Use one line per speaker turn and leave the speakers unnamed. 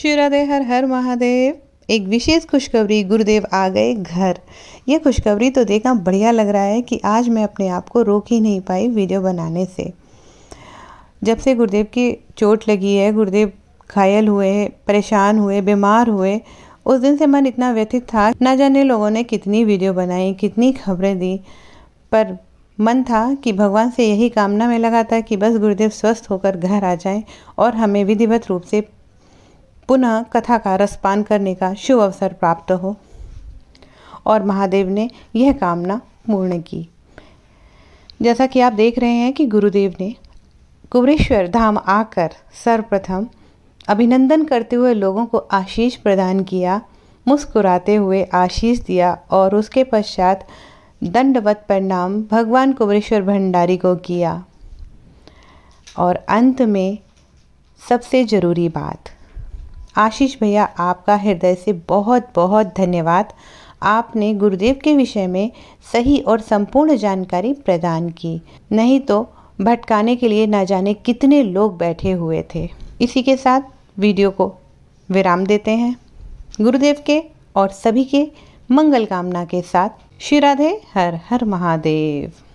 शिवराधे हर हर महादेव एक विशेष खुशखबरी गुरुदेव आ गए घर यह खुशखबरी तो देखना बढ़िया लग रहा है कि आज मैं अपने आप को रोक ही नहीं पाई वीडियो बनाने से जब से गुरुदेव की चोट लगी है गुरुदेव घायल हुए परेशान हुए बीमार हुए उस दिन से मन इतना व्यथित था ना जाने लोगों ने कितनी वीडियो बनाई कितनी खबरें दी पर मन था कि भगवान से यही कामना में लगा था कि बस गुरुदेव स्वस्थ होकर घर आ जाएं और हमें विधिवत रूप से पुनः कथा का रसपान करने का शुभ अवसर प्राप्त हो और महादेव ने यह कामना पूर्ण की जैसा कि आप देख रहे हैं कि गुरुदेव ने कुबरेश्वर धाम आकर सर्वप्रथम अभिनंदन करते हुए लोगों को आशीष प्रदान किया मुस्कुराते हुए आशीष दिया और उसके पश्चात दंडवत प्रणाम भगवान कुबरेश्वर भंडारी को किया और अंत में सबसे ज़रूरी बात आशीष भैया आपका हृदय से बहुत बहुत धन्यवाद आपने गुरुदेव के विषय में सही और संपूर्ण जानकारी प्रदान की नहीं तो भटकाने के लिए ना जाने कितने लोग बैठे हुए थे इसी के साथ वीडियो को विराम देते हैं गुरुदेव के और सभी के मंगल कामना के साथ श्री राधे हर हर महादेव